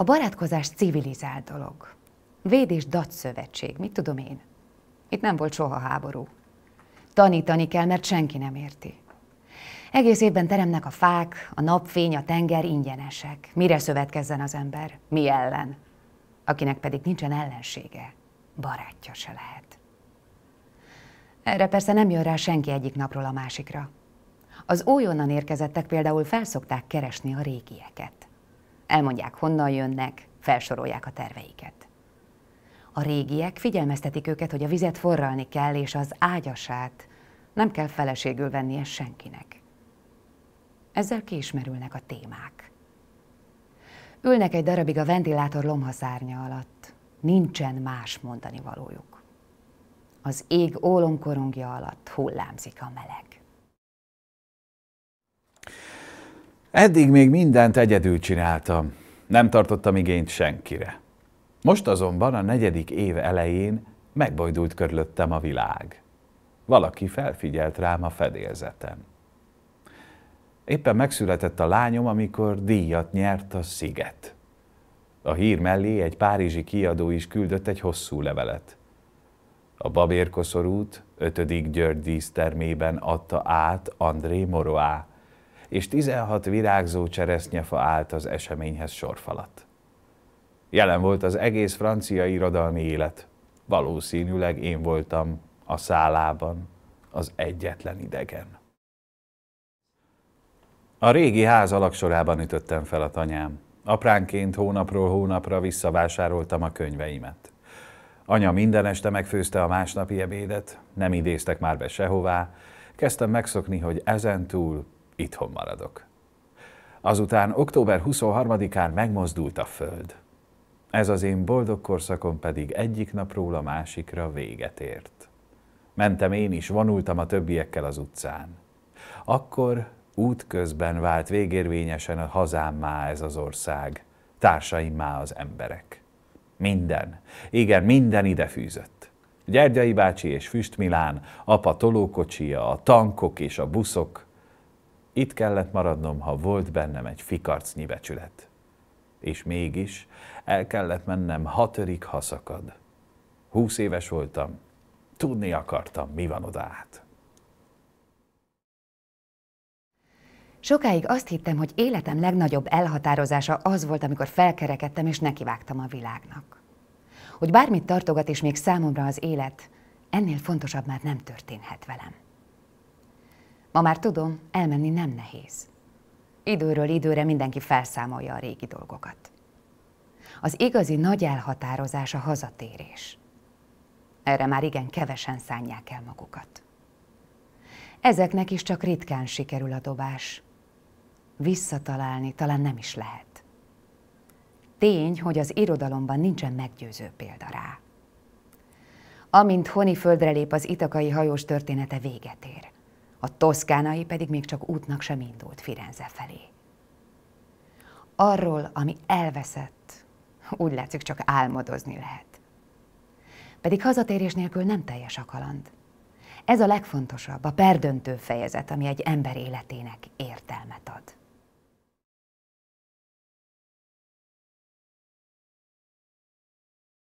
A barátkozás civilizált dolog. Véd és Dac szövetség, mit tudom én. Itt nem volt soha háború. Tanítani kell, mert senki nem érti. Egész évben teremnek a fák, a napfény, a tenger ingyenesek. Mire szövetkezzen az ember? Mi ellen? Akinek pedig nincsen ellensége, barátja se lehet. Erre persze nem jön rá senki egyik napról a másikra. Az újonnan érkezettek például felszokták keresni a régieket elmondják honnan jönnek, felsorolják a terveiket. A régiek figyelmeztetik őket, hogy a vizet forralni kell, és az ágyasát nem kell feleségül vennie senkinek. Ezzel kiismerülnek a témák. Ülnek egy darabig a ventilátor lomhaszárnya alatt. Nincsen más mondani valójuk. Az ég ólomkorongja alatt hullámzik a meleg. Eddig még mindent egyedül csináltam, nem tartottam igényt senkire. Most azonban a negyedik év elején megbojdult körülöttem a világ. Valaki felfigyelt rám a fedélzeten. Éppen megszületett a lányom, amikor díjat nyert a Sziget. A hír mellé egy párizsi kiadó is küldött egy hosszú levelet. A babérkoszorút 5. György dísztermében adta át André Moroá és 16 virágzó cseresznyefa állt az eseményhez sorfalat. Jelen volt az egész francia irodalmi élet. Valószínűleg én voltam a szálában az egyetlen idegen. A régi ház alaksorában ütöttem fel a tanyám. Apránként hónapról hónapra visszavásároltam a könyveimet. Anya minden este megfőzte a másnapi ebédet, nem idéztek már be sehová, kezdtem megszokni, hogy ezentúl itthon maradok. Azután október 23-án megmozdult a föld. Ez az én boldog korszakom pedig egyik napról a másikra véget ért. Mentem én is, vonultam a többiekkel az utcán. Akkor útközben vált végérvényesen a má ez az ország, társaim má az emberek. Minden, igen, minden ide fűzött. Gyergyai bácsi és Füst Milán, apa tolókocsia, a tankok és a buszok, itt kellett maradnom, ha volt bennem egy fikarcnyi becsület. És mégis el kellett mennem hatörik szakad. Húsz éves voltam, tudni akartam, mi van oda át. Sokáig azt hittem, hogy életem legnagyobb elhatározása az volt, amikor felkerekedtem és nekivágtam a világnak. Hogy bármit tartogat és még számomra az élet, ennél fontosabb már nem történhet velem. Ma már tudom, elmenni nem nehéz. Időről időre mindenki felszámolja a régi dolgokat. Az igazi nagy elhatározás a hazatérés. Erre már igen kevesen szánják el magukat. Ezeknek is csak ritkán sikerül a dobás. Visszatalálni talán nem is lehet. Tény, hogy az irodalomban nincsen meggyőző példa rá. Amint Honi földre lép az itakai hajós története véget ér a toszkánai pedig még csak útnak sem indult Firenze felé. Arról, ami elveszett, úgy látszik csak álmodozni lehet. Pedig hazatérés nélkül nem teljes a kaland. Ez a legfontosabb, a perdöntő fejezet, ami egy ember életének ér.